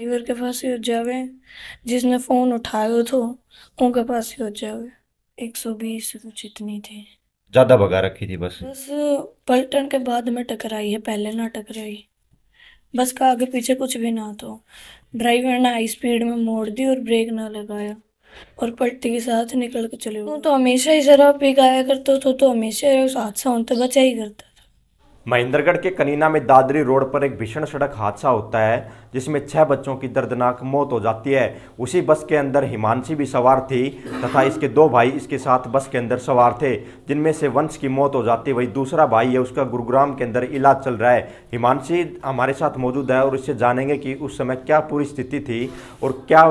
driver के पास ही हो जावे जिसने फ़ोन उठाया तो उनके पास ही हो जावे एक सौ बीस कुछ इतनी थी ज्यादा भगा रखी थी बस बस पलटन के बाद में टकराई है पहले ना टकराई बस का आगे पीछे कुछ भी ना तो ड्राइवर ने हाई स्पीड में मोड़ दी और ब्रेक ना लगाया और पलटी के साथ निकल के चले गए तो हमेशा ही शराब पी के आया करता तो, तो हमेशा हादसा होने तो बचा ही करता महेंद्रगढ़ के कनीना में दादरी रोड पर एक भीषण सड़क हादसा होता है जिसमें छह बच्चों की दर्दनाक मौत हो जाती है उसी बस के अंदर हिमांशी भी सवार थी तथा इसके दो भाई इसके साथ बस के अंदर सवार थे जिनमें से वंश की मौत हो जाती है वही दूसरा भाई है उसका गुरुग्राम के अंदर इलाज चल रहा है हिमांशी हमारे साथ मौजूद है और इससे जानेंगे कि उस समय क्या पूरी स्थिति थी और क्या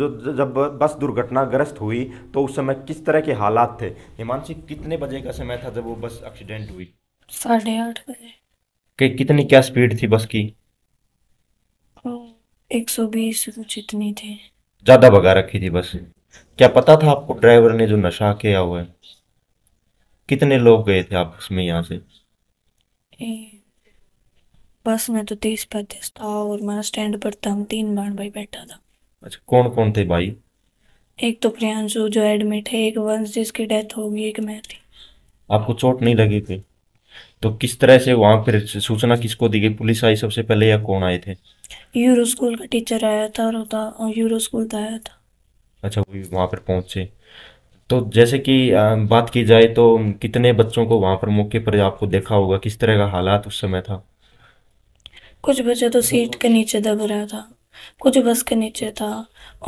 जो जब बस दुर्घटनाग्रस्त हुई तो उस समय किस तरह के हालात थे हिमांशी कितने बजे का समय था जब वो बस एक्सीडेंट हुई साढ़े आठ बजे कि कितनी क्या स्पीड थी बस की हाँ, एक सौ बीस कुछ इतनी थी ज़्यादा भगा रखी थी बस क्या पता था आपको ड्राइवर ने जो नशा किया हुआ है कितने लोग गए थे आप उसमें यहाँ से बस में तो तीस पैंतीस था और मैं स्टैंड पर था तीन बार भाई बैठा था अच्छा कौन कौन थे भाई एक तो प्रियांशु जो एडमिट है एक वंश जिसकी डेथ होगी एक मैं थी आपको चोट नहीं लगी थी तो किस तरह से वहाँ फिर सूचना किसको दी गई पुलिस आई सबसे पहले या कौन आए थे यूरो स्कूल का टीचर आया था और होता यूरो स्कूल का आया था अच्छा वही वहाँ पर पहुँचे तो जैसे कि बात की जाए तो कितने बच्चों को वहाँ पर मौके पर आपको देखा होगा किस तरह का हालात उस समय था कुछ बच्चे तो सीट के नीचे दब रहा था कुछ बस के नीचे था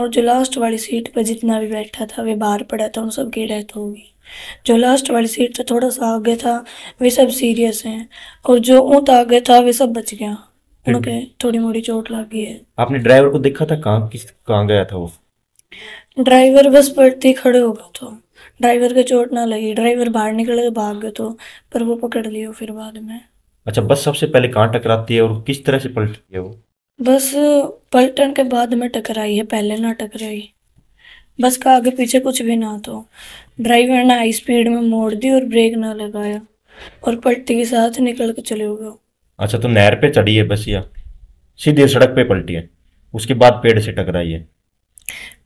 और जो लास्ट वाली सीट पर जितना भी बैठा था वे बाहर पड़ा था उन सब की डेथ हो गई जो लास्ट वाली सीट था थोड़ा सा आगे था वे सब सीरियस हैं और जो ऊँट आगे था वे सब बच गया उनके थोड़ी मोड़ी चोट लग गई है आपने ड्राइवर को देखा था कहाँ किस कहाँ गया था वो ड्राइवर बस पड़ती खड़े हो गया था ड्राइवर के चोट ना लगी ड्राइवर बाहर निकले तो भाग गए तो पर वो पकड़ लियो फिर बाद में अच्छा बस सबसे पहले कहाँ टकराती है और किस तरह से पलटती है वो बस पलटन के बाद में टकराई है पहले ना टकराई बस का आगे पीछे कुछ भी ना तो ड्राइवर ने हाई स्पीड में मोड़ दी और ब्रेक ना लगाया और पलटी के साथ निकल के चले गए अच्छा तो नहर पे चढ़ी है बसिया सीधे सड़क पे पलटी है उसके बाद पेड़ से टकराई है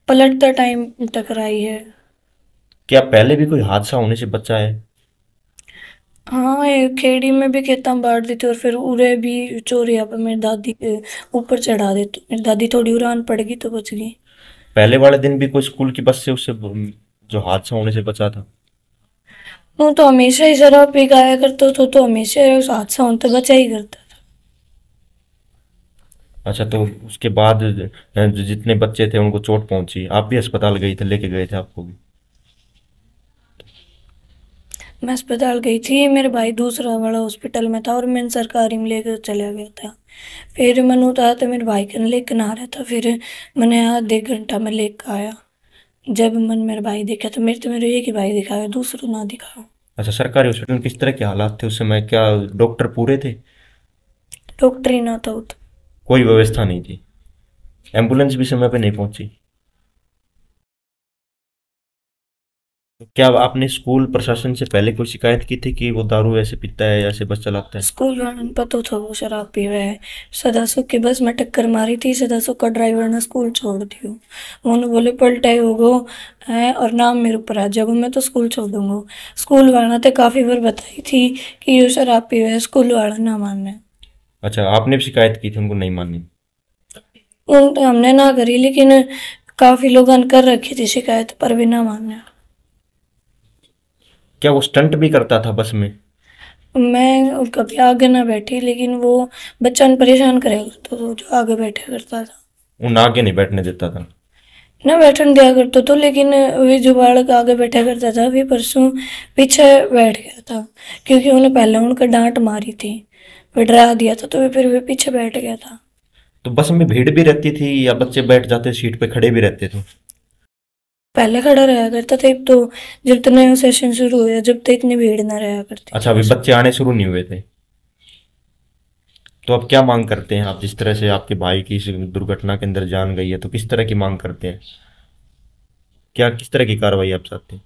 पलटता टाइम टकराई है क्या पहले भी कोई हादसा होने से बचा है हाँ खेड़ी में भी खेता बांट देते और फिर उरे भी चोरिया पर मेरी दादी ऊपर चढ़ा देते मेरी दादी थोड़ी उड़ान पड़ गई तो बच गई पहले वाले दिन भी कोई स्कूल की बस से उससे जो हादसा होने से बचा था वो तो हमेशा ही शराब पी गाया करता तो तो हमेशा उस हादसा होने से बचा ही करता था अच्छा तो उसके बाद जितने बच्चे थे उनको चोट पहुंची आप भी अस्पताल गई थे लेके गए थे आपको भी मैं अस्पताल गई थी मेरे भाई दूसरा बड़ा हॉस्पिटल में था और मैं सरकारी में लेकर चला गया था फिर मैंने उतारा तो मेरे भाई के लेकर ना रहा था फिर मैंने आधे घंटा में लेकर आया जब मन मेरा भाई देखा तो मेरे तो मेरे एक ही भाई दिखा है दूसरों ना दिखा अच्छा सरकारी हॉस्पिटल में किस तरह के हालात थे उस समय क्या डॉक्टर पूरे थे डॉक्टर ही ना था कोई व्यवस्था नहीं थी एम्बुलेंस भी समय पर नहीं पहुंची क्या आपने स्कूल प्रशासन से पहले कोई शिकायत की थी कि वो दारू ऐसे पीता है या ऐसे बस चलाता है स्कूल वालों को तो था वो शराब पी रहा है सदासो की बस में टक्कर मारी थी सदासो का ड्राइवर ने स्कूल छोड़ दियो उन्होंने बोले पलटे हो गो है और नाम मेरे ऊपर आ जाओ मैं तो स्कूल छोड़ दूंगा स्कूल वालों ने तो काफ़ी बार बताई थी कि ये शराब पी हुआ है स्कूल वाला ना मानना अच्छा आपने भी शिकायत की थी उनको नहीं माननी उन हमने ना करी लेकिन काफ़ी लोग कर रखी थी शिकायत पर भी ना मानना क्या वो स्टंट भी करता था बस में मैं कभी आगे ना बैठी लेकिन वो बच्चा परेशान करेगा तो जो आगे बैठे करता था उन आगे नहीं बैठने देता था ना बैठन दिया करता तो लेकिन वे जो बालक आगे बैठा करता था वे परसों पीछे बैठ गया था क्योंकि उन्हें पहले उनका डांट मारी थी वे डरा दिया था तो वे फिर वे पीछे बैठ गया था तो बस में भीड़ भी रहती थी या बच्चे बैठ जाते सीट पे खड़े भी रहते थे पहले खड़ा रहा करता था तो जब तो नया सेशन शुरू हुआ जब तो इतनी भीड़ ना रहा करती अच्छा अभी बच्चे आने शुरू नहीं हुए थे तो अब क्या मांग करते हैं आप जिस तरह से आपके भाई की दुर्घटना के अंदर जान गई है तो किस तरह की मांग करते हैं क्या किस तरह की कार्रवाई आप चाहते हैं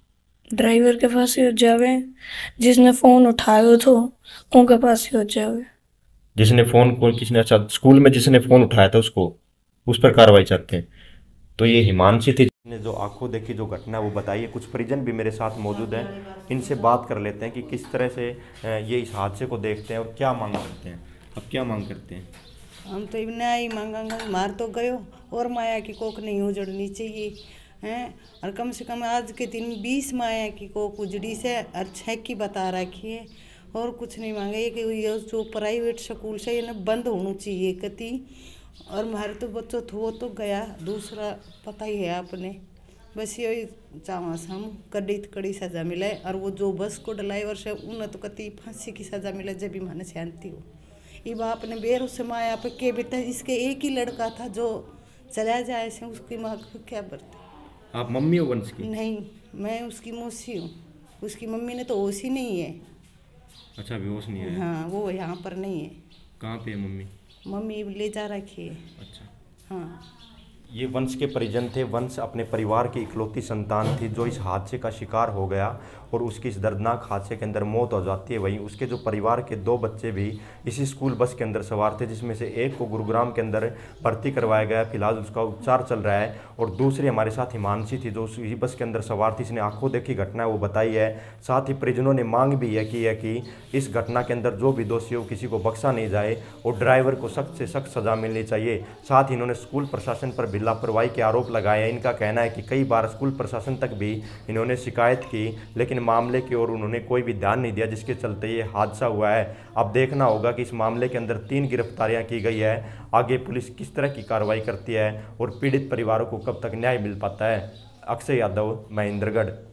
ड्राइवर के पास ही हो जावे जिसने फोन उठाया तो उनके पास ही हो जावे जिसने फोन को किसने अच्छा स्कूल में जिसने फोन उठाया था उसको उस पर कार्रवाई चाहते हैं तो ये हिमांशी थी ने जो आंखों देखी जो घटना वो बताई है कुछ परिजन भी मेरे साथ मौजूद हैं इनसे बात कर लेते हैं कि किस तरह से ये इस हादसे को देखते हैं और क्या मांग करते हैं अब क्या मांग करते हैं हम तो न्याय मांगा मार तो गयो और माया की कोक नहीं उजड़नी चाहिए हैं और कम से कम आज के दिन बीस माया की कोक उजड़ी से और की बता रखी है और कुछ नहीं मांगा ये कि जो प्राइवेट स्कूल से ये बंद होना चाहिए कति और हमारे तो बच्चों तो वो तो गया दूसरा पता ही है आपने बस यही चावास हम कड़ी कड़ी सजा मिले और वो जो बस को ड्राइवर से उन तो कति फांसी की सजा मिले जब भी माने शांति हो ये बाप ने बेर उसे माया पे के बेटा इसके एक ही लड़का था जो चला जाए से उसकी माँ को क्या बरते आप मम्मी हो वंश की नहीं मैं उसकी मौसी हूँ उसकी मम्मी ने तो होश ही नहीं है अच्छा बेहोश नहीं है हाँ वो यहाँ पर नहीं है कहाँ पे है मम्मी मम्मी ले जा रखी है अच्छा हाँ ये वंश के परिजन थे वंश अपने परिवार की इकलौती संतान थी जो इस हादसे का शिकार हो गया और उसकी इस दर्दनाक हादसे के अंदर मौत हो जाती है वहीं उसके जो परिवार के दो बच्चे भी इसी स्कूल बस के अंदर सवार थे जिसमें से एक को गुरुग्राम के अंदर भर्ती करवाया गया फिलहाल उसका उपचार चल रहा है और दूसरी हमारे साथ हिमांशी थी जो इसी बस के अंदर सवार थी इसने आंखों देखी घटना वो बताई है साथ ही परिजनों ने मांग भी यह की है कि इस घटना के अंदर जो भी दोषी हो किसी को बख्शा नहीं जाए और ड्राइवर को सख्त से सख्त सजा मिलनी चाहिए साथ ही इन्होंने स्कूल प्रशासन पर भी लापरवाही के आरोप लगाए इनका कहना है कि कई बार स्कूल प्रशासन तक भी इन्होंने शिकायत की लेकिन मामले की ओर उन्होंने कोई भी ध्यान नहीं दिया जिसके चलते ये हादसा हुआ है अब देखना होगा कि इस मामले के अंदर तीन गिरफ्तारियाँ की गई है आगे पुलिस किस तरह की कार्रवाई करती है और पीड़ित परिवारों को कब तक न्याय मिल पाता है अक्षय यादव महेंद्रगढ़